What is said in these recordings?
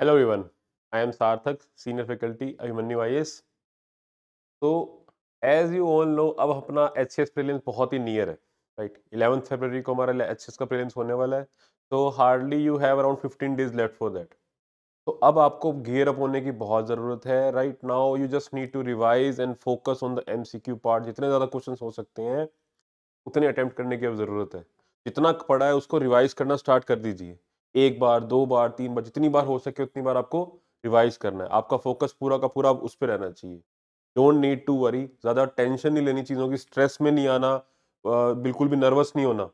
Hello everyone I am Sarthak senior faculty Abhimanyu I तो as you all know अब अपना H S prelims बहुत ही नियर है राइट इलेवंथ फेबररी को हमारा एच एस का प्रीलिम्स होने वाला है तो hardly you have around fifteen days left for that तो अब आपको गियर अप होने की बहुत ज़रूरत है right now you just need to revise and focus on the M C Q part जितने ज़्यादा क्वेश्चन हो सकते हैं उतने अटैम्प्ट करने की अब ज़रूरत है जितना पड़ा है उसको रिवाइज करना स्टार्ट कर दीजिए एक बार दो बार तीन बार जितनी बार हो सके उतनी बार आपको रिवाइज करना है आपका फोकस पूरा का पूरा उस पर रहना चाहिए डोंट नीड टू वरी ज़्यादा टेंशन नहीं लेनी चीज़ों की स्ट्रेस में नहीं आना बिल्कुल भी नर्वस नहीं होना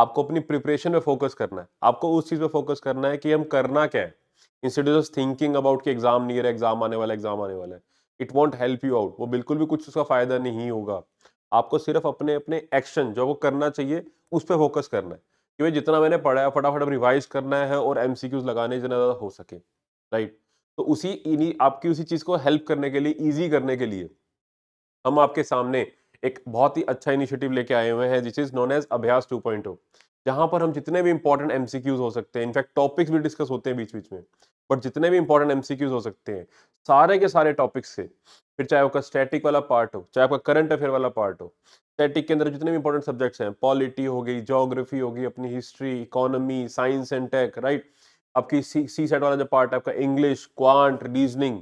आपको अपनी प्रिपरेशन पे फोकस करना है आपको उस चीज़ पे फोकस करना है कि हम करना क्या है इंस्टेड ऑफ थिंकिंग अबाउट कि एग्जाम नहीं है एग्जाम आने वाला एग्जाम आने वाला है it won't help you out वो बिल्कुल भी कुछ उसका फायदा नहीं होगा आपको सिर्फ अपने अपने एक्शन जो वो करना चाहिए उस पर फोकस करना है कि भाई जितना मैंने पढ़ा है फटाफट रिवाइज करना है और एम लगाने जितना ज़्यादा हो सके राइट तो उसी इन्हीं आपकी उसी चीज़ को हेल्प करने के लिए ईजी करने के लिए हम आपके सामने एक बहुत ही अच्छा इनिशिएटिव लेके आए हुए हैं जिस is known as Abhyas two point हो जहां पर हम जितने भी इंपॉर्टेंट एमसीक्यूज हो सकते हैं इनफैक्ट टॉपिक्स भी डिस्कस होते हैं बीच बीच में बट जितने भी इंपॉर्टेंट एमसीक्यूज हो सकते हैं सारे के सारे टॉपिक्स से फिर चाहे आपका स्टैटिक वाला पार्ट हो चाहे आपका करंट अफेयर वाला पार्ट हो स्टैटिक के अंदर जितने भी इंपॉर्टेंट सब्जेक्ट्स हैं पॉलिटी हो गई जोग्राफी होगी अपनी history economy science and tech right आपकी सी सी सेट वाला जो पार्ट है आपका इंग्लिश क्वांट रीजनिंग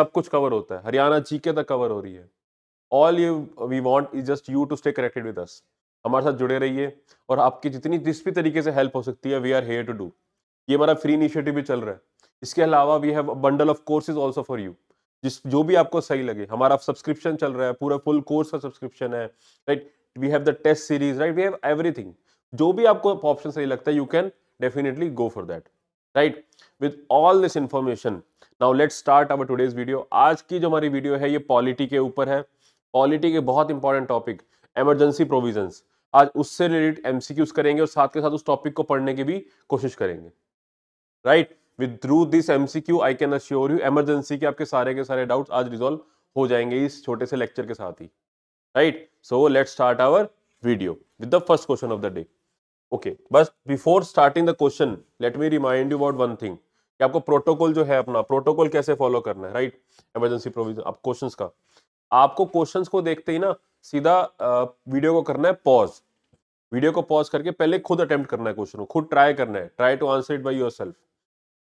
सब कुछ कवर होता है हरियाणा के तक कवर हो रही है all you we want is just you to stay connected with us हमारे साथ जुड़े रहिए और आपकी जितनी जिस भी तरीके से हेल्प हो सकती है we are here to do ये हमारा फ्री इनिशिएटिव भी चल रहा है इसके अलावा we have bundle of courses also for you जिस जो भी आपको सही लगे हमारा सब्सक्रिप्शन चल रहा है पूरा फुल कोर्स का सब्सक्रिप्शन है right we have the test series right we have everything जो भी आपको ऑप्शन सही लगता है you can definitely go for that right with all this information now let start our today's video आज की जो हमारी वीडियो है ये पॉलिटी के ऊपर है पॉलिटी के बहुत इंपॉर्टेंट टॉपिक एमरजेंसी प्रोविजंस आज उससे रिलेटेड एमसीक्यूज करेंगे और साथ के साथ उस टॉपिक को पढ़ने की भी कोशिश करेंगे right with through this MCQ I can assure you emergency के आपके सारे के सारे डाउट आज रिजोल्व हो जाएंगे इस छोटे से लेक्चर के साथ ही right so let start our video with the first question of the day okay बस before starting the question let me remind you about one thing कि आपको प्रोटोकॉल जो है अपना प्रोटोकॉल कैसे फॉलो करना है राइट इमरजेंसी प्रोविजन आप क्वेश्चंस का आपको क्वेश्चंस को देखते ही ना सीधा वीडियो को करना है पॉज वीडियो को पॉज करके पहले खुद अटेम्प्ट करना है क्वेश्चन को खुद ट्राई करना है try to answer it by yourself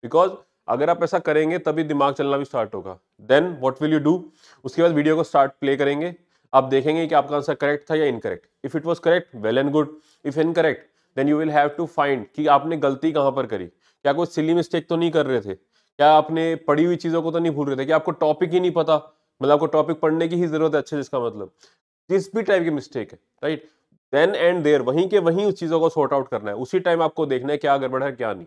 because अगर आप ऐसा करेंगे तभी दिमाग चलना भी स्टार्ट होगा then what will you do उसके बाद वीडियो को स्टार्ट प्ले करेंगे आप देखेंगे कि आपका आंसर करेक्ट था या incorrect if it was correct well and good if incorrect then you will have to find कि आपने गलती कहाँ पर करी क्या कोई सिली मिस्टेक तो नहीं कर रहे थे क्या आपने पढ़ी हुई चीज़ों को तो नहीं भूल रहे थे कि आपको टॉपिक ही नहीं पता मतलब आपको टॉपिक पढ़ने की ही जरूरत है अच्छे जिसका मतलब जिस भी टाइप की मिस्टेक है राइट देन एंड देयर वहीं के वहीं उस चीज़ों को सॉर्ट आउट करना है उसी टाइम आपको देखना है क्या गड़बड़ है क्या नहीं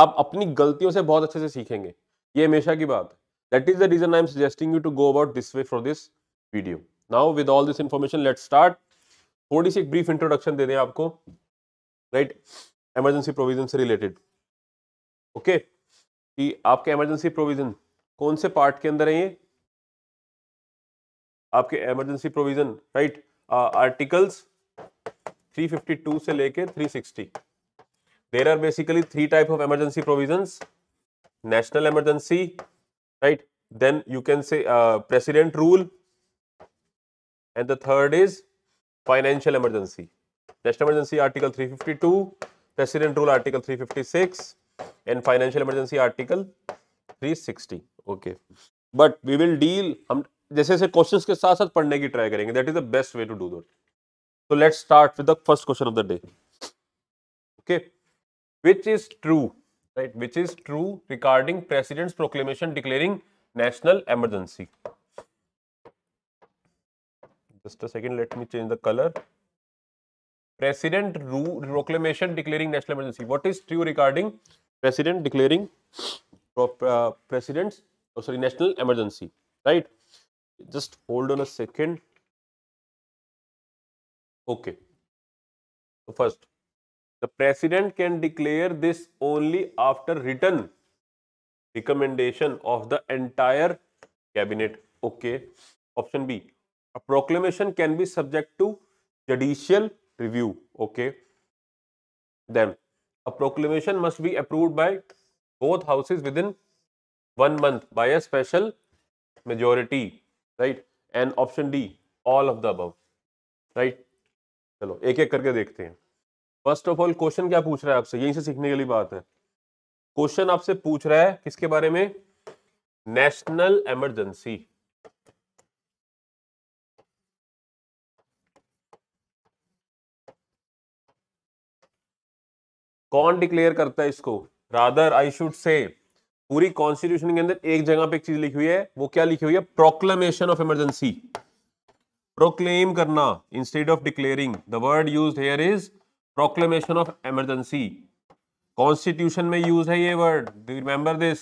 आप अपनी गलतियों से बहुत अच्छे से सीखेंगे ये हमेशा की बात है that is the reason I am suggesting you to go about this way for this video now with all this information let start थोड़ी सी एक ब्रीफ इंट्रोडक्शन दे दें आपको राइट एमरजेंसी प्रोविजन से रिलेटेड ओके कि आपके एमरजेंसी प्रोविजन कौन से पार्ट के अंदर है ये आपके emergency provision right articles three fifty two से लेके three sixty there are basically three type of emergency provision national emergency right then you can say president rule and the third is financial emergency national emergency article two president rule article three fifty six and financial emergency article three sixty okay but we will deal हम जैसे जैसे question के साथ साथ पढ़ने की try करेंगे that is the best way to do that तो let's start with the first question of the day okay which is true right which is true regarding president's proclamation declaring national emergency just a second let me change the color president proclamation declaring national emergency what is true regarding president declaring uh, president's oh, sorry national emergency right just hold on a second okay so first the president can declare this only after written recommendation of the entire cabinet okay option b a proclamation can be subject to judicial review okay then a proclamation must be approved by both houses within one month by a special majority right and option D all of the अब right चलो एक एक करके देखते हैं first of all question क्या पूछ रहा है आपसे यहीं से सीखने के लिए बात है क्वेश्चन आपसे पूछ रहा है किसके बारे में नेशनल इमरजेंसी कौन डिक्लेयर करता है इसको रादर आई शुड से पूरी कॉन्स्टिट्यूशन के अंदर एक जगह पे एक चीज लिखी हुई है वो क्या लिखी हुई है प्रोक्लेमेशन ऑफ इमरजेंसी प्रोक्लेम करना instead of declaring the word use here is proclamation of emergency constitution में यूज है ये word remember this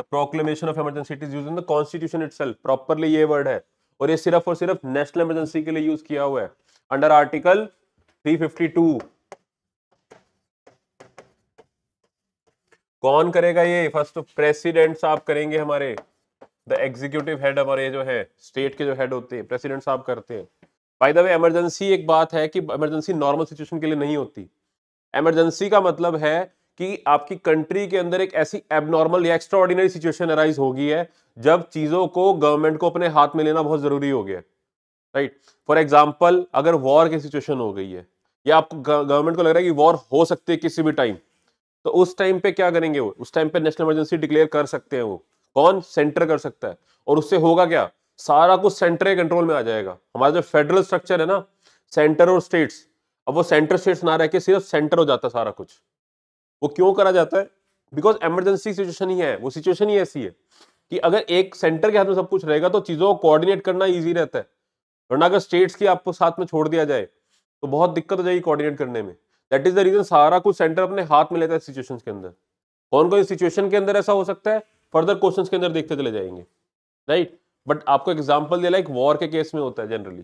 the proclamation of emergency it is use in the constitution itself properly ये word है और ये सिर्फ और सिर्फ नेशनल इमरजेंसी के लिए यूज किया हुआ है अंडर आर्टिकल 352 कौन करेगा ये फर्स्ट प्रेसिडेंट तो साहब करेंगे हमारे द एग्जीक्यूटिव हेड हमारे जो है स्टेट के जो हेड होते हैं प्रेसिडेंट साहब करते हैं बाय द वे इमरजेंसी एक बात है कि इमरजेंसी नॉर्मल सिचुएशन के लिए नहीं होती इमरजेंसी का मतलब है कि आपकी कंट्री के अंदर एक ऐसी एबनॉर्मल या एक्स्ट्रा ऑर्डिनरी सिचुएशन अराइज होगी है जब चीज़ों को गवर्नमेंट को अपने हाथ में लेना बहुत ज़रूरी हो गया राइट फॉर एग्जाम्पल अगर वॉर की सिचुएशन हो गई है या आपको गवर्नमेंट को लग रहा है कि वॉर हो सकती है किसी भी टाइम तो उस टाइम पे क्या करेंगे वो उस टाइम पे नेशनल इमरजेंसी डिक्लेयर कर सकते हैं वो कौन सेंटर कर सकता है और उससे होगा क्या सारा कुछ सेंटर कंट्रोल में आ जाएगा हमारा जो फेडरल स्ट्रक्चर है ना सेंटर और स्टेट्स अब वो सेंटर स्टेट्स ना रह के सिर्फ सेंटर हो जाता सारा कुछ वो क्यों करा जाता है बिकॉज एमरजेंसी सिचुएशन ही है वो सिचुएशन ही ऐसी है कि अगर एक सेंटर के हाथ में सब कुछ रहेगा तो चीज़ों को कोऑर्डिनेट करना ईजी रहता है वरना अगर स्टेट्स की आपको साथ में छोड़ दिया जाए तो बहुत दिक्कत हो जाएगी कोऑर्डिनेट करने में दैट इज द रीजन सारा कुछ सेंटर अपने हाथ में लेता है सिचुएशन के अंदर कौन कौन सिचुएशन के अंदर ऐसा हो सकता है फर्दर क्वेश्चन के अंदर देखते चले जाएंगे राइट बट आपको एग्जाम्पल दिया लाइक वॉर के केस में होता है जनरली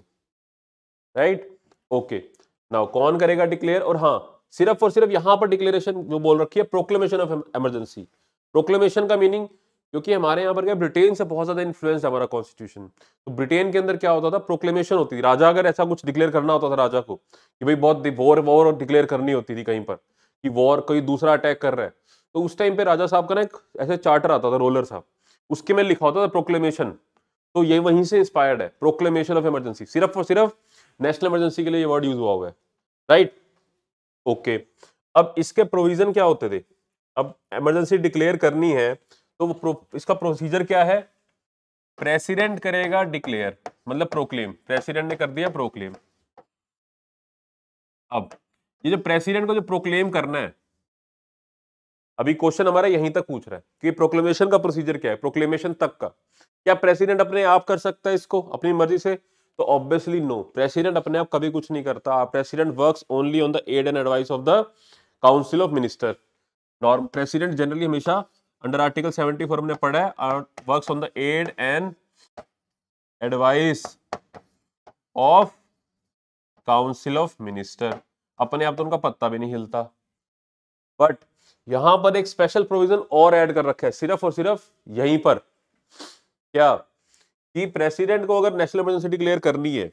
राइट ओके नाउ कौन करेगा डिक्लेयर और हाँ सिर्फ और सिर्फ यहां पर डिक्लेरेशन जो बोल रखी है प्रोक्लेमेशन ऑफ एमरजेंसी प्रोक्लेमेशन का मीनिंग क्योंकि हमारे यहाँ पर क्या ब्रिटेन से बहुत ज्यादा इन्फ्लुएंस हमारा कॉन्स्टिट्यूशन तो ब्रिटेन के अंदर क्या होता था प्रोक्लेमेशन होती थी राजा अगर ऐसा कुछ डिक्लेयर करना होता था राजा को कि भाई बहुत वॉर वॉर और डिक्लेयर करनी होती थी कहीं पर कि वॉर कोई दूसरा अटैक कर रहा है तो उस टाइम पे राजा साहब का ना एक ऐसे चार्टर आता था रोलर साहब उसके में लिखा होता था प्रोक्लेमेशन तो ये वहीं से इंस्पायर्ड है प्रोक्लेमेशन ऑफ इमरजेंसी सिर्फ और सिर्फ नेशनल इमरजेंसी के लिए ये वर्ड यूज हुआ हुआ है राइट ओके अब इसके प्रोविजन क्या होते थे अब इमरजेंसी डिक्लेयर करनी है तो वो प्रो, इसका प्रोसीजर क्या है प्रेसिडेंट करेगा डिक्लेयर मतलब प्रोक्लेम प्रेसिडेंट ने कर दिया प्रोक्लेम अब ये जो प्रेसिडेंट को जो प्रोक्लेम करना है अभी क्वेश्चन हमारा यहीं तक पूछ रहा है कि प्रोक्लेमेशन का प्रोसीजर क्या है प्रोक्लेमेशन तक का क्या प्रेसिडेंट अपने आप कर सकता है इसको अपनी मर्जी से तो ऑब्वियसली नो प्रेसिडेंट अपने आप कभी कुछ नहीं करता president works only on the aid and advice of the council of minister norm president generally हमेशा अंडर आर्टिकल 74 हमने पढ़ा है works on the aid and advice of council of minister अपने आप तो उनका पत्ता भी नहीं हिलता बट यहां पर एक स्पेशल प्रोविजन और ऐड कर रखा है सिर्फ और सिर्फ यहीं पर क्या कि प्रेसिडेंट को अगर नेशनल इमरजेंसी डिक्लेयर करनी है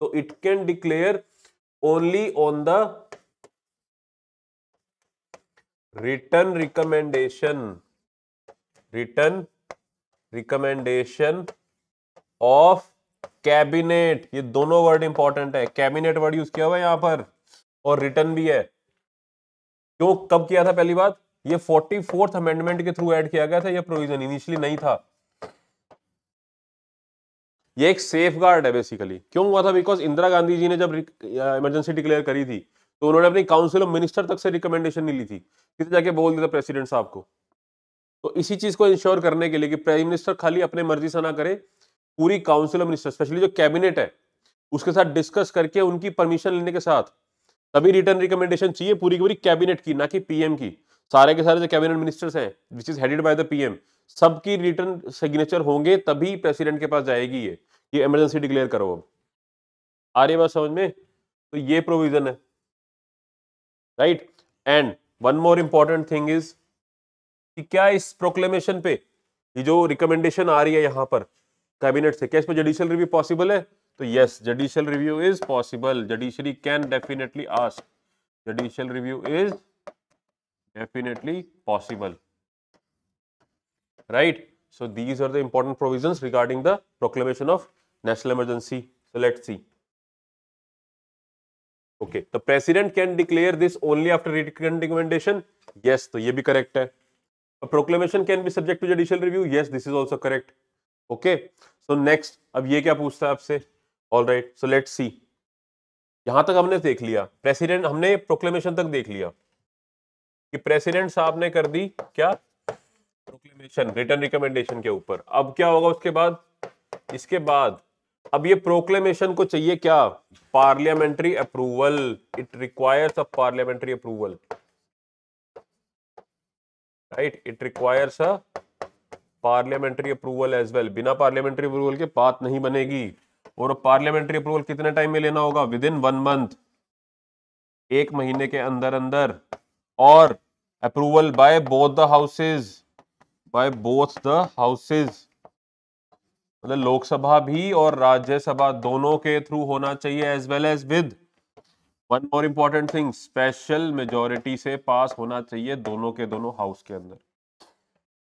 तो it can declare only on the return recommendation return recommendation of cabinet ये दोनों वर्ड इंपॉर्टेंट है कैबिनेट वर्ड यूज किया हुआ है यहां पर और रिटर्न भी है क्यों कब किया था पहली बात ये फोर्टी फोर्थ अमेंडमेंट के थ्रू ऐड किया गया था ये प्रोविजन इनिशियली नहीं था ये एक सेफ गार्ड है बेसिकली क्यों हुआ था बिकॉज इंदिरा गांधी जी ने जब इमरजेंसी डिक्लेयर करी थी तो उन्होंने अपनी काउंसिल ऑफ मिनिस्टर तक से रिकमेंडेशन नहीं ली थी किसे जाके बोल दिया प्रेसिडेंट साहब को तो इसी चीज को इंश्योर करने के लिए कि प्राइम मिनिस्टर खाली अपने मर्जी से ना करे पूरी काउंसिल ऑफ मिनिस्टर स्पेशली जो कैबिनेट है उसके साथ डिस्कस करके उनकी परमिशन लेने के साथ तभी रिटर्न रिकमेंडेशन चाहिए पूरी की पूरी कैबिनेट की ना कि पीएम की सारे के सारे जो कैबिनेट मिनिस्टर्स हैं which is headed by the PM सबकी रिटर्न सिग्नेचर होंगे तभी प्रेसिडेंट के पास जाएगी ये ये इमरजेंसी डिक्लेयर करो अब आ रही बात समझ में तो ये प्रोविजन है right and one more important thing is कि क्या इस प्रोक्लेमेशन पे ये जो रिकमेंडेशन आ रही है यहां पर कैबिनेट से क्या इसमें जुडिशियल रिव्यू पॉसिबल है तो yes judicial review is possible judiciary can definitely ask judicial review is definitely possible right so these are the important provision regarding the proclamation of national emergency so let see okay the president can declare this only after recommendation yes तो ये भी correct है proclamation can be subject to judicial review yes this is also correct okay so next अब ये क्या पूछता है आपसे all right so let see यहां तक हमने देख लिया प्रेसिडेंट हमने प्रोक्लेमेशन तक देख लिया कि प्रेसिडेंट साहब ने कर दी क्या प्रोक्लेमेशन रिटर्न रिकमेंडेशन के ऊपर अब क्या होगा उसके बाद इसके बाद अब ये प्रोक्लेमेशन को चाहिए क्या parliamentary approval it requires a parliamentary approval right it requires a parliamentary approval as well बिना पार्लियामेंट्री अप्रूवल के बात नहीं बनेगी और पार्लियामेंट्री अप्रूवल कितने टाइम में लेना होगा विद इन वन मंथ एक महीने के अंदर अंदर और approval by both the houses by both the houses मतलब लोकसभा भी और राज्यसभा दोनों के थ्रू होना चाहिए as well as with one more important thing special majority से पास होना चाहिए दोनों के दोनों हाउस के अंदर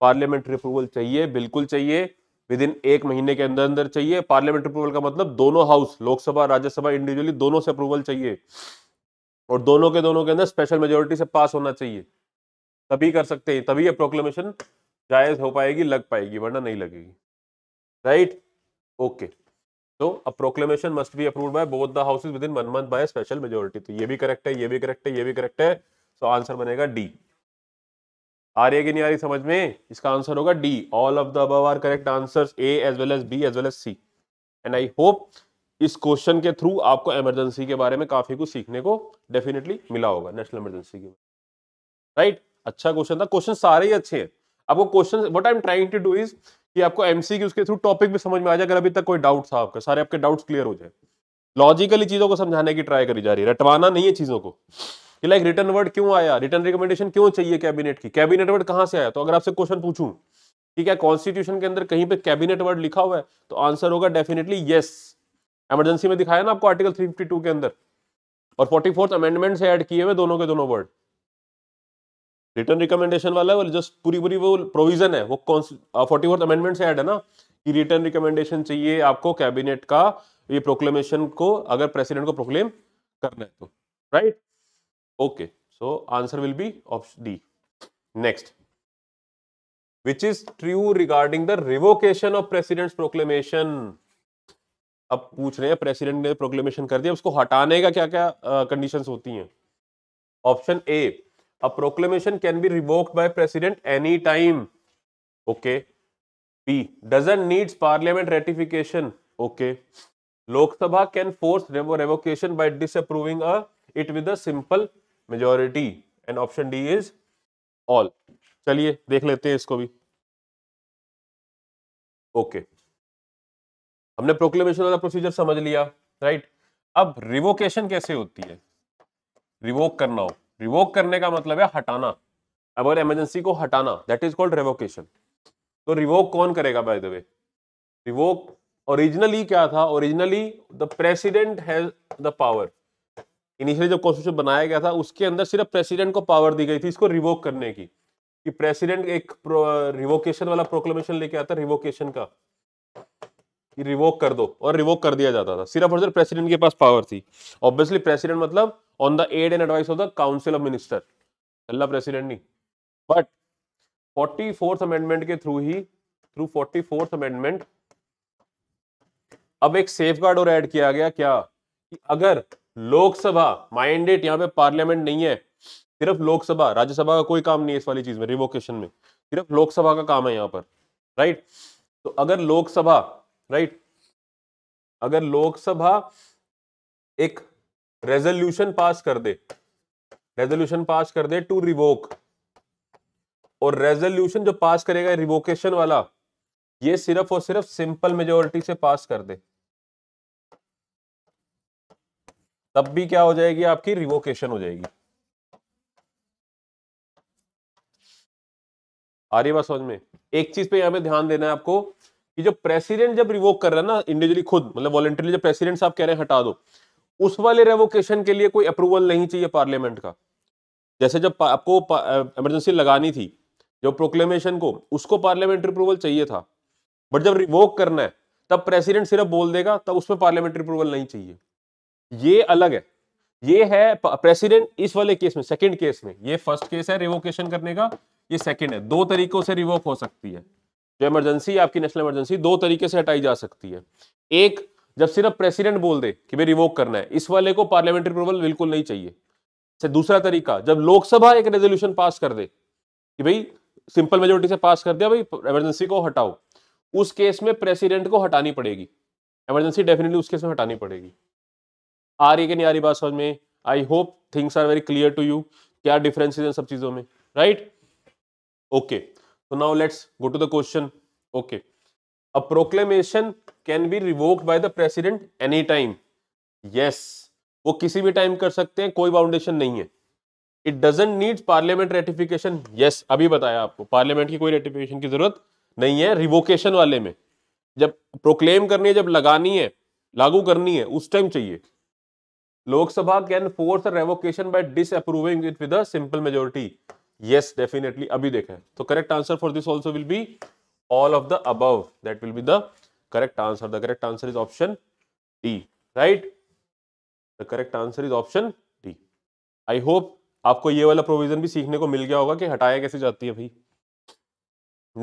पार्लियामेंट्री अप्रूवल चाहिए बिल्कुल चाहिए विद इन एक महीने के अंदर अंदर चाहिए पार्लियामेंट्री अप्रूवल का मतलब दोनों हाउस लोकसभा राज्यसभा इंडिविजुअली दोनों से अप्रूवल चाहिए और दोनों के दोनों के अंदर स्पेशल मेजोरिटी से पास होना चाहिए तभी कर सकते हैं तभी ये प्रोक्लेमेशन जायज हो पाएगी लग पाएगी वरना नहीं लगेगी राइट ओके तो a proclamation must be approved by both the houses within one month by a special majority तो ये भी करेक्ट है ये भी करेक्ट है ये भी करेक्ट है सो आंसर बनेगा डी आ रही है कि नहीं आ रही समझ में इसका आंसर होगा D all of the above are correct answers A as well as B as well as C and I hope इस क्वेश्चन के थ्रू आपको इमरजेंसी के बारे में काफी कुछ सीखने को डेफिनेटली मिला होगा नेशनल इमरजेंसी के राइट right? अच्छा क्वेश्चन था क्वेश्चन सारे ही अच्छे हैं अब वो question what I am trying to do is कि आपको एमसीक्यू उसके थ्रू टॉपिक भी समझ में आ जाए अगर अभी तक कोई डाउट था आपका सारे आपके डाउट्स क्लियर हो जाए लॉजिकली चीजों को समझाने की ट्राई करी जा रही है रटवाना नहीं है चीजों को कि लाइक रिटर्न वर्ड क्यों आया रिटर्न रिकमेंडेशन क्यों चाहिए कैबिनेट की कैबिनेट वर्ड कहाँ से आया तो अगर आपसे क्वेश्चन पूछू कि क्या कॉन्स्टिट्यूशन के अंदर कहीं पर कैबिनेट वर्ड लिखा हुआ है तो आंसर होगा डेफिनेटली येस एमरजेंसी में दिखाया ना आपको आर्टिकल थ्री के अंदर और फोर्टी अमेंडमेंट से एड किए हुए दोनों के दोनों वर्ड रिटर्न रिकमेंडेशन वाला है जस्ट पूरी पूरी वो प्रोविजन है वो कौन फोर्टी फोर्थ अमेंडमेंट से ऐड है ना कि रिटर्न रिकमेंडेशन चाहिए आपको कैबिनेट का ये प्रोक्लेमेशन को अगर प्रेसिडेंट को प्रोक्लेम करना है तो right okay so answer will be option D next which is true regarding the revocation of president proclamation अब पूछ रहे हैं प्रेसिडेंट ने प्रोक्लेमेशन कर दिया उसको हटाने का क्या क्या कंडीशन होती है option A a proclamation can B revoke by president any time okay B doesn't needs parliament ratification okay Lok Sabha can force revocation bye disapproving a it with a simple majority and option D is all चलिए देख लेते हैं इसको भी okay okay. हमने proclamation वाला procedure समझ लिया राइट right? अब रिवोकेशन कैसे होती है रिवोक करना हो रिवोक करने का मतलब है हटाना अगर इमरजेंसी को हटाना दैट इज कॉल्ड रिवोकेशन तो रिवोक कौन करेगा by the way revoke originally क्या था originally the president has the power initially जब कॉन्स्टिट्यूशन बनाया गया था उसके अंदर सिर्फ प्रेसिडेंट को पावर दी गई थी इसको रिवोक करने की कि प्रेसिडेंट एक रिवोकेशन वाला प्रोक्लेमेशन लेके आता रिवोकेशन का कि रिवोक कर दो और रिवोक कर दिया जाता था सिर्फ और सिर्फ प्रेसिडेंट के पास पावर थी ऑब्वियसली प्रेसिडेंट मतलब on the aid and advice of the council of minister अल्लाह प्रेसिडेंट नहीं बट फोर्टी फोर्थ अमेंडमेंट के थ्रू ही थ्रू फोर्टी फोर्थ अमेंडमेंट अब एक सेफ गार्ड और ऐड किया गया क्या कि अगर लोकसभा माइंडेट यहां पे पार्लियामेंट नहीं है सिर्फ लोकसभा राज्यसभा का कोई काम नहीं है इस वाली चीज में रिवोकेशन में सिर्फ लोकसभा का काम है यहां पर राइट तो अगर लोकसभा राइट अगर लोकसभा एक रेजोल्यूशन पास कर दे रेजोल्यूशन पास कर दे टू रिवोक और रेजोल्यूशन जो पास करेगा रिवोकेशन वाला ये सिर्फ और सिर्फ सिंपल मेजोरिटी से पास कर दे तब भी क्या हो जाएगी आपकी रिवोकेशन हो जाएगी आ रही बात समझ में एक चीज पे यहां पे ध्यान देना है आपको कि जो प्रेसिडेंट जब रिवोक कर रहा है ना इंडिविजुअली खुद मतलब वॉलेंटरली जब प्रेसिडेंट साहब कह रहे हैं हटा दो उस वाले रेवोकेशन के लिए कोई अप्रूवल नहीं चाहिए पार्लियामेंट का जैसे जब आपको इमरजेंसी लगानी थी जो प्रोक्लेमेशन को उसको पार्लियामेंट्री अप्रूवल चाहिए था बट जब रिवोक करना है तब प्रेसिडेंट सिर्फ बोल देगा तब उसमें पार्लियामेंट्री अप्रूवल नहीं चाहिए ये अलग है ये है प्रेसिडेंट इस वाले केस में सेकेंड केस में ये फर्स्ट केस है रिवोकेशन करने का ये सेकेंड है दो तरीकों से रिवोक हो सकती है जो इमरजेंसी आपकी नेशनल इमरजेंसी दो तरीके से हटाई जा सकती है एक जब सिर्फ प्रेसिडेंट बोल दे कि भाई रिवोक करना है इस वाले को पार्लियामेंट्री अप्रूवल बिल्कुल नहीं चाहिए अच्छा, दूसरा तरीका जब लोकसभा एक रेजोल्यूशन पास कर दे कि भाई सिंपल मेजोरिटी से पास कर दिया भाई इमरजेंसी को हटाओ उस केस में प्रेसिडेंट को हटानी पड़ेगी इमरजेंसी डेफिनेटली उस केस में हटानी पड़ेगी आ रही कि नहीं आ रही बात समझ में आई hope things are very clear to you क्या डिफरेंसेस हैं सब चीजों में राइट ओके तो now let's go to the question okay a proclamation can be revoked by the president any time yes वो किसी भी टाइम कर सकते हैं कोई बाउंडेशन नहीं है it doesn't need parliament ratification yes अभी बताया आपको पार्लियामेंट की कोई रेटिफिकेशन की जरूरत नहीं है रिवोकेशन वाले में जब प्रोक्लेम करनी है जब लगानी है लागू करनी है उस टाइम चाहिए Lok Sabha can force revocation bye dish it with simple majority yes definitely अभी देखें तो correct answer for this also will be all of the above that will be the correct answer the correct answer is option d right the correct answer is option d i hope आपको ये वाला provision भी सीखने को मिल गया होगा कि हटाया कैसे जाती है भाई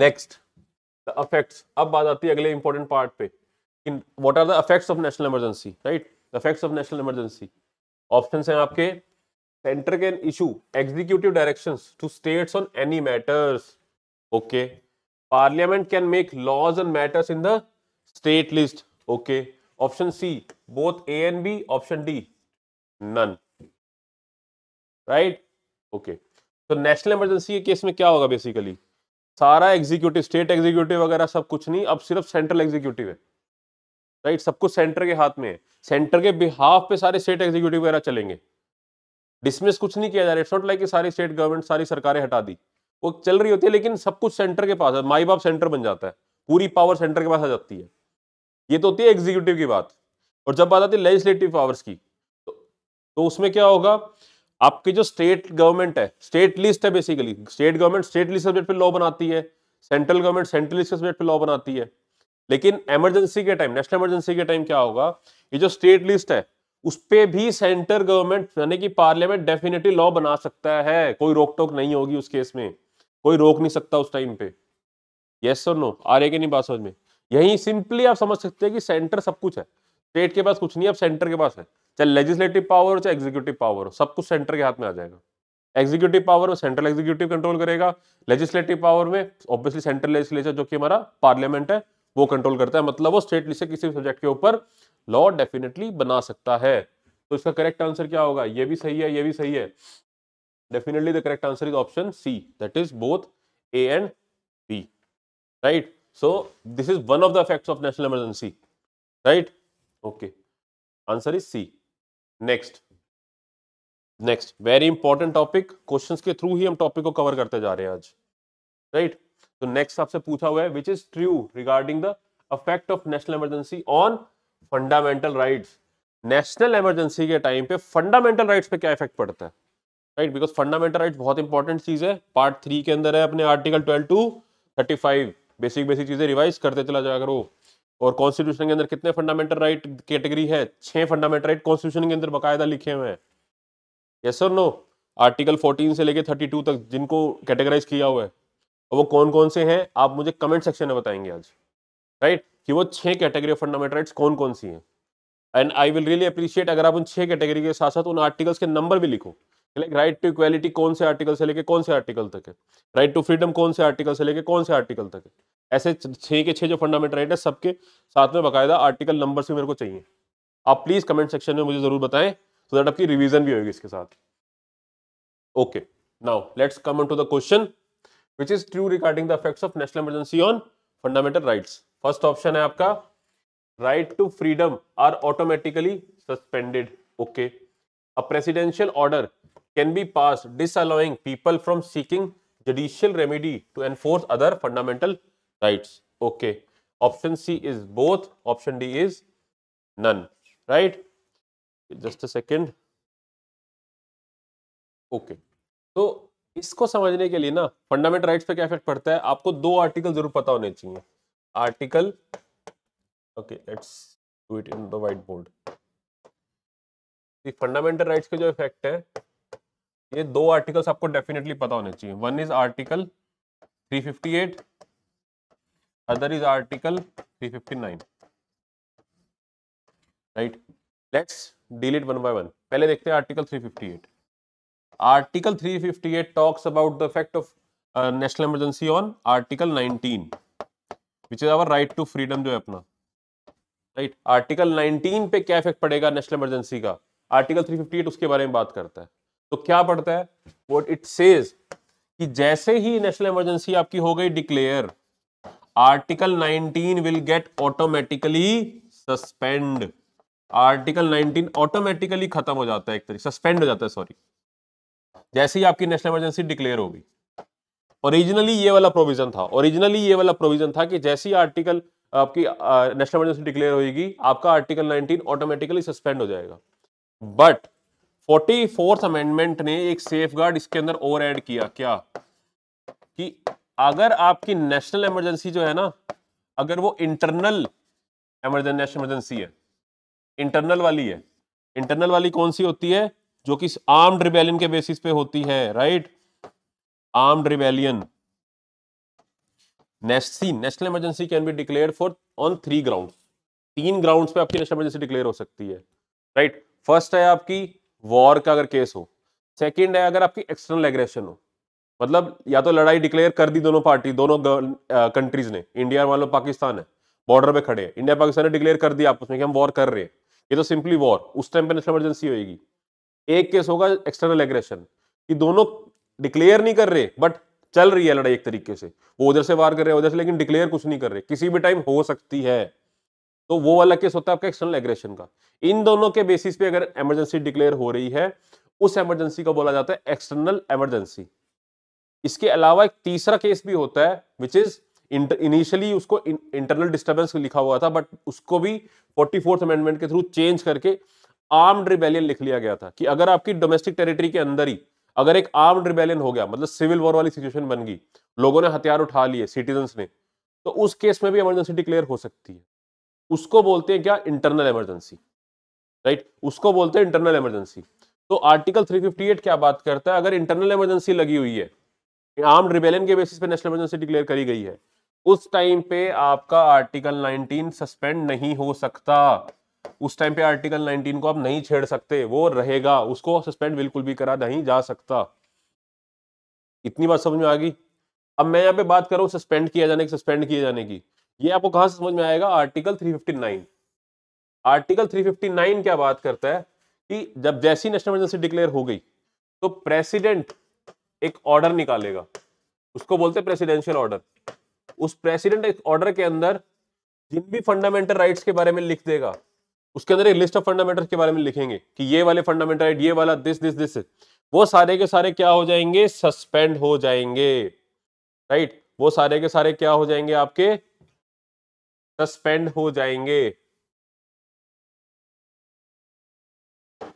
नेक्स्ट द अफेक्ट्स अब बात आती है अगले इंपॉर्टेंट पार्ट पे in what are the effects of national emergency right the effects of national emergency options हैं आपके center can issue executive directions to states on any matters okay parliament can make laws and matters in the state list okay option C both A and B option D none right okay तो national emergency के case में क्या होगा basically सारा executive state executive वगैरह सब कुछ नहीं अब सिर्फ सेंट्रल एग्जीक्यूटिव है राइट right? सब कुछ सेंटर के हाथ में है सेंटर के बिहाफ पे सारे स्टेट एग्जीक्यूटिव वगैरह चलेंगे डिसमिस कुछ नहीं किया जा रहा इट्स नॉट लाइक सारी स्टेट गवर्नमेंट सारी सरकारें हटा दी वो चल रही होती है लेकिन सब कुछ सेंटर के पास है माई बाप सेंटर बन जाता है पूरी पावर सेंटर के पास आ जाती है ये तो होती है एग्जीक्यूटिव की बात और जब बात आती है लेजिस्लेटिव पावर्स की तो, तो उसमें क्या होगा आपकी जो स्टेट गवर्नमेंट है स्टेट लिस्ट है basically state government state list subject पर लॉ बनाती है central government central list subject पर लॉ बनाती है लेकिन इमरजेंसी के टाइम नेशनल इमरजेंसी के टाइम क्या होगा ये जो स्टेट लिस्ट है उस पर भी सेंटर गवर्नमेंट यानी कि पार्लियामेंट डेफिनेटली लॉ बना सकता है कोई रोक टोक नहीं होगी उस केस में कोई रोक नहीं सकता उस टाइम पे यस और नो आ रही कि नहीं बात समझ में यही सिंपली आप समझ सकते हैं कि सेंटर सब कुछ है स्टेट के पास कुछ नहीं अब सेंटर के पास है चाहे लेजिस्लेटिव पावर हो चाहे एग्जीक्यूटिव पावर हो सब कुछ सेंटर के हाथ में आ जाएगा एग्जीक्यूटिव पावर में सेंट्रल एग्जीक्यूटिव कंट्रोल करेगा लेजिस्लेटिव पावर में ऑब्वियसली सेंट्रल लेजिस्लेचर जो कि हमारा पार्लियामेंट है वो कंट्रोल करता है मतलब वो स्टेट लिस्ट किसी भी सब्जेक्ट के ऊपर लॉ डेफिनेटली बना सकता है तो इसका करेक्ट आंसर क्या होगा ये भी सही है ये भी सही है definitely the correct answer is option C that is both A and B right So this is one of the effects of national emergency, right? Okay. Answer is C. Next. Next very important topic question के through ही हम topic को cover करते जा रहे हैं आज right तो नेक्स्ट आपसे पूछा हुआ है which is true regarding the effect of national emergency on fundamental right national emergency के टाइम पे फंडामेंटल राइट पे क्या इफेक्ट पड़ता है राइट बिकॉज फंडामेंटल राइट बहुत इंपॉर्टेंट चीज है पार्ट थ्री के अंदर है अपने article twelve to thirty five basic basic चीज़ें रिवाइज करते चला जाए अगर वो और कॉन्स्टिट्यूशन के अंदर कितने फंडामेंटल राइट कैटेगरी है छः फंडामेंटल राइट कॉन्स्टिट्यूशन के अंदर बाकायदा लिखे हुए हैं यस सर नो आर्टिकल 14 से लेके 32 तक जिनको कैटेगराइज किया हुआ है और वो कौन कौन से हैं आप मुझे कमेंट सेक्शन में बताएंगे आज राइट कि वो छः कैटेगरी ऑफ फंडामेंटल राइट्स कौन कौन सी हैं and I will really appreciate अगर आप उन छः कैटेगरी के साथ साथ उन आर्टिकल्स के नंबर भी लिखो लाइक राइट टू इक्वालिटी कौन से आर्टिकल से लेके कौन से आर्टिकल तक है राइट टू फ्रीडम कौन से आर्टिकल से लेके कौन से आर्टिकल तक है ऐसे छः के छः जो फंडामेंटल राइट है सबके साथ में बकायदा आर्टिकल नंबर से मेरे को चाहिए आप प्लीज़ कमेंट सेक्शन में मुझे ज़रूर बताएं सो दैट आपकी रिविजन भी होगी इसके साथ okay now let's come to the question which is true regarding the effects of national emergency on fundamental rights first option है आपका right to freedom are automatically suspended okay a presidential order can be passed disallowing people from seeking judicial remedy to enforce other fundamental rights. Okay. Option C is both. Option D is none. Right. Just a second. okay. so इसको समझने के लिए ना fundamental rights पे क्या effect पड़ता है आपको दो आर्टिकल जरूर पता होने चाहिए article okay let's do it in the whiteboard fundamental rights के जो इफेक्ट है ये दो आर्टिकल्स आपको डेफिनेटली पता होने चाहिए one is article 358 other is article 359 right let's delete one by one पहले देखते हैं article 358 article 358 talks about the effect of national emergency on article 19 which is our right to freedom जो है अपना राइट आर्टिकल 19 पे क्या effect पड़ेगा national emergency का आर्टिकल 358 उसके बारे में बात करता है तो क्या पड़ता है वोट इट सेज कि जैसे ही नेशनल इमरजेंसी आपकी हो गई declare article 19 will get automatically suspend article 19 automatically खत्म हो जाता है एक तरीके सस्पेंड हो जाता है सॉरी जैसे ही आपकी नेशनल इमरजेंसी डिक्लेयर होगी ओरिजिनली ये वाला प्रोविजन था ओरिजिनली ये वाला प्रोविजन था कि जैसे ही आर्टिकल आपकी नेशनल इमरजेंसी डिक्लेयर होगी आपका आर्टिकल नाइनटीन ऑटोमेटिकली सस्पेंड हो जाएगा बट फोर्टी फोर्थ अमेंडमेंट ने एक सेफ गार्ड इसके अंदर और ऐड किया क्या कि अगर आपकी नेशनल इमरजेंसी जो है ना अगर वो इंटरनल नेशनल इमरजेंसी है इंटरनल वाली है इंटरनल वाली कौन सी होती है जो कि आर्म्ड रिबेलियन के बेसिस पे होती है right armed rebellion national national emergency can be declare for on three ground तीन ग्राउंड पे आपकी नेशनल इमरजेंसी डिक्लेयर हो सकती है राइट right? फर्स्ट है आपकी वॉर का अगर केस हो सेकेंड है अगर आपकी एक्सटर्नल एग्रेशन हो मतलब या तो लड़ाई डिक्लेयर कर दी दोनों पार्टी दोनों कंट्रीज ने इंडिया मान लो पाकिस्तान है बॉर्डर पे खड़े हैं इंडिया पाकिस्तान ने डिक्लेयर कर दिया आपस में कि हम वॉर कर रहे हैं ये तो सिंपली वॉर उस टाइम पे नेशनल इमरजेंसी होगी एक केस होगा एक्सटर्नल एग्रेशन कि दोनों डिक्लेयर नहीं कर रहे बट चल रही है लड़ाई एक तरीके से वो उधर से वार कर रहे हैं उधर से लेकिन डिक्लेयर कुछ नहीं कर रहे किसी भी टाइम हो सकती है तो वो वाला केस होता है आपका एक्सटर्नल एग्रेशन का इन दोनों के बेसिस पे अगर एमरजेंसी डिक्लेयर हो रही है उस एमरजेंसी को बोला जाता है एक्सटर्नल एमरजेंसी इसके अलावा एक तीसरा केस भी होता है विच इज इनिशियली उसको इंटरनल डिस्टर्बेंस लिखा हुआ था बट उसको भी फोर्टी फोर्थ अमेंडमेंट के थ्रू चेंज करके आर्म्ड रिबेलियन लिख लिया गया था कि अगर आपकी डोमेस्टिक टेरिटरी के अंदर ही अगर एक आर्म्ड रिबेलियन हो गया मतलब सिविल वॉर वाली सिचुएशन बन गई लोगों ने हथियार उठा लिए सिटीजन ने तो उस केस में भी एमरजेंसी डिक्लेयर हो सकती है उसको बोलते हैं क्या इंटरनल इमरजेंसी राइट उसको बोलते हैं इंटरनल इमरजेंसी तो आर्टिकल 358 क्या बात करता है अगर इंटरनल इमरजेंसी लगी हुई है आर्म रिबेलियन के बेसिस पे नेशनल इमरजेंसी डिक्लेयर करी गई है उस टाइम पे आपका आर्टिकल 19 सस्पेंड नहीं हो सकता उस टाइम पे आर्टिकल 19 को आप नहीं छेड़ सकते वो रहेगा उसको सस्पेंड बिल्कुल भी करा नहीं जा सकता इतनी बात समझ में आ गई अब मैं यहाँ पे बात कर रहा हूँ सस्पेंड किया जाने की सस्पेंड किए जाने की ये आपको कहाँ से समझ में आएगा आर्टिकल 359 आर्टिकल 359 क्या बात करता है कि जब जैसी नेशनल इमरजेंसी डिक्लेयर हो गई तो प्रेसिडेंट एक ऑर्डर निकालेगा उसको बोलते प्रेसिडेंशियल ऑर्डर उस प्रेसिडेंट एक ऑर्डर के अंदर जिन भी फंडामेंटल राइट्स के बारे में लिख देगा उसके अंदर एक लिस्ट ऑफ फंडामेंटल के बारे में लिखेंगे कि ये वाले फंडामेंटल राइट ये वाला दिस दिस दिस वो सारे के सारे क्या हो जाएंगे सस्पेंड हो जाएंगे राइट वो सारे के सारे क्या हो जाएंगे आपके सस्पेंड हो जाएंगे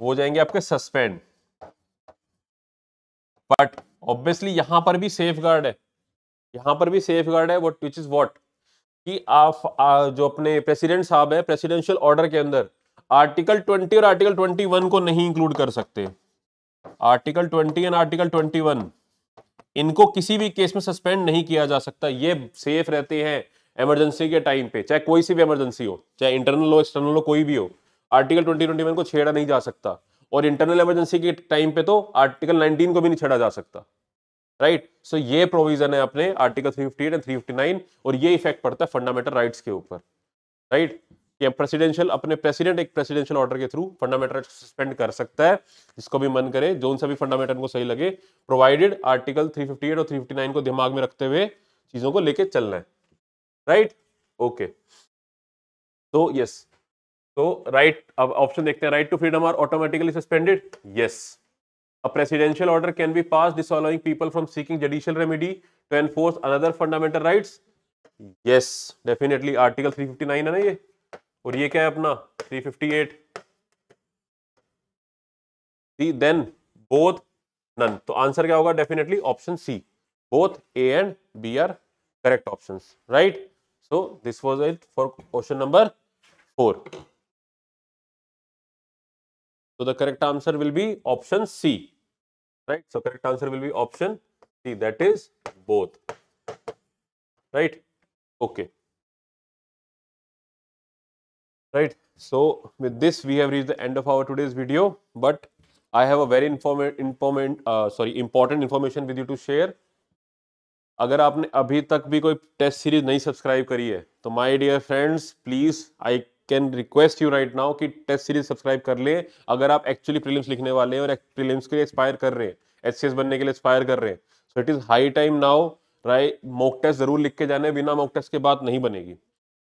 हो जाएंगे आपके सस्पेंड बट ऑब्वियसली यहां पर भी सेफ गार्ड है यहां पर भी सेफ गार्ड है वट विच इज वॉट कि आप जो अपने प्रेसिडेंट साहब है प्रेसिडेंशियल ऑर्डर के अंदर आर्टिकल 20 और आर्टिकल 21 को नहीं इंक्लूड कर सकते आर्टिकल 20 एंड आर्टिकल 21 इनको किसी भी केस में सस्पेंड नहीं किया जा सकता ये सेफ रहते हैं एमरजेंसी के टाइम पे चाहे कोई सी भी एमरजेंसी हो चाहे इंटरनल हो एक्सटर्नल हो कोई भी हो आर्टिकल ट्वेंटी ट्वेंटी वन को छेड़ा नहीं जा सकता और इंटरनल इमरजेंसी के टाइम पे तो आर्टिकल नाइनटीन को भी नहीं छेड़ा जा सकता राइट सो so, ये प्रोविजन है अपने article three fifty and three fifty nine और ये इफेक्ट पड़ता है फंडामेंटल राइट्स के ऊपर राइट कि प्रेसिडेंशियल अपने प्रेसिडेंट एक प्रेसिडेंशियल ऑर्डर के थ्रू फंडामेंटल राइट सस्पेंड कर सकता है जिसको भी मन करे जो उन सभी फंडामेंटल को सही लगे प्रोवाइडेड आर्टिकल थ्री और थ्री को दिमाग में रखते हुए चीजों को लेकर चलना है राइट ओके तो यस तो राइट अब ऑप्शन देखते हैं right to freedom are automatically suspended yes a presidential order can be pass disallowing people from seeking judicial remedy to enforce another fundamental right yes definitely article 359 है ना ये और ये क्या है अपना three fifty eight then both none तो answer क्या होगा definitely option C both A and B are correct option right So, this was it for question number 4. So, the correct answer will be option C, right. So, correct answer will be option C that is both, right. Okay. Right. So, with this we have reached the end of our today's video, but I have a very informa informa uh, sorry, important information with you to share. अगर आपने अभी तक भी कोई test series नहीं subscribe करी है तो my dear friends please I can request you right now कि टेस्ट सीरीज सब्सक्राइब कर ले अगर आप एक्चुअली प्रीलिम्स लिखने वाले हैं और प्रीलिम्स के लिए एक्सपायर कर रहे हैं एच बनने के लिए एक्सपायर कर रहे हैं so it is high time now right mock test जरूर लिख के जाने बिना मॉक टेस्ट के बाद नहीं बनेगी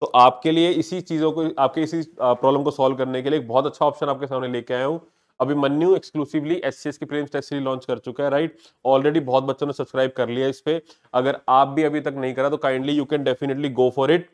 तो आपके लिए इसी चीज़ों को आपके इसी प्रॉब्लम को सॉल्व करने के लिए एक बहुत अच्छा ऑप्शन आपके सामने लेके आया हूँ अभिमन्यु एक्सक्लूसिवली एस की प्रेम टेस्ट लॉन्च कर चुका है राइट ऑलरेडी बहुत बच्चों ने सब्सक्राइब कर लिया इस पर अगर आप भी अभी तक नहीं करा तो kindly you can definitely go for it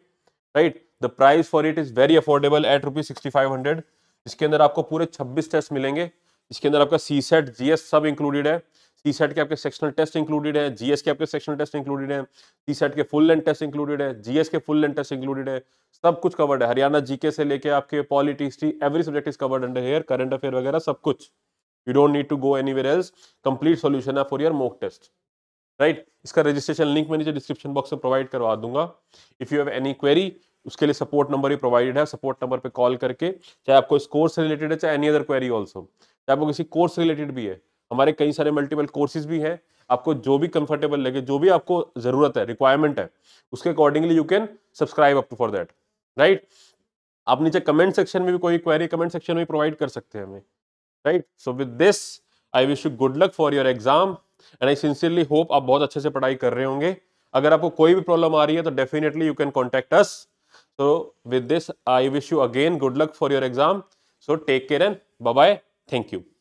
right the price for it is very affordable at rupees sixty five hundred इसके अंदर आपको पूरे छब्बीस टेस्ट मिलेंगे इसके अंदर आपका सी सेट जीएस सब इंक्लूडेड है सी सेट के आपके सेक्शनल टेस्ट इंक्लूडेड है जीएस के आपके सेक्शनल टेस्ट इंक्लूडेड है सी सेट के फुल लेंथ टेस्ट इंक्लूडेड है जीएस के फुल लेंथ टेस्ट इंक्लूडेड है सब कुछ कवर्ड है हरियाणा जीके से लेके आपके politics history every subject is covered under here current affair वगैरह सब कुछ you don't need to go anywhere else complete solution है for your mock test right इसका रजिस्ट्रेशन लिंक मैं नीचे डिस्क्रिप्शन बॉक्स में प्रोवाइड करवा दूंगा if you have any query उसके लिए सपोर्ट नंबर ही प्रोवाइडेड है सपोर्ट नंबर पे कॉल करके चाहे आपको इस कोर्स से रिलेटेड है चाहे एनी अदर क्वेरी ऑल्सो चाहे आपको किसी कोर्स से रिलेटेड भी है हमारे कई सारे मल्टीपल कोर्सेज भी हैं आपको जो भी कंफर्टेबल लगे जो भी आपको जरूरत है रिक्वायरमेंट है उसके accordingly you can subscribe up for that right आप नीचे कमेंट सेक्शन में भी कोई क्वेरी कमेंट सेक्शन में प्रोवाइड कर सकते हैं हमें right so with this I wish you good luck for your exam and I sincerely hope आप बहुत अच्छे से पढ़ाई कर रहे होंगे अगर आपको कोई भी प्रॉब्लम आ रही है तो definitely you can contact us so with this I wish you again good luck for your exam so take care and bye thank you